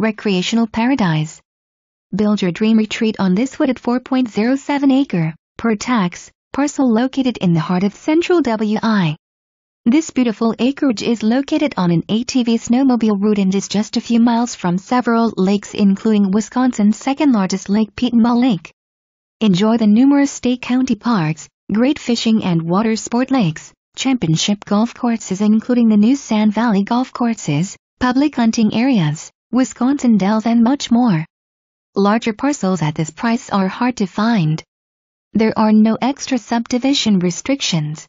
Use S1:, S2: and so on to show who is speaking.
S1: recreational paradise. Build your dream retreat on this wooded 4.07 acre, per tax, parcel located in the heart of central WI. This beautiful acreage is located on an ATV snowmobile route and is just a few miles from several lakes including Wisconsin's second largest lake Petenma Lake. Enjoy the numerous state county parks, great fishing and water sport lakes, championship golf courses including the new Sand Valley golf courses, public hunting areas, Wisconsin Dells and much more. Larger parcels at this price are hard to find.
S2: There are no extra subdivision restrictions.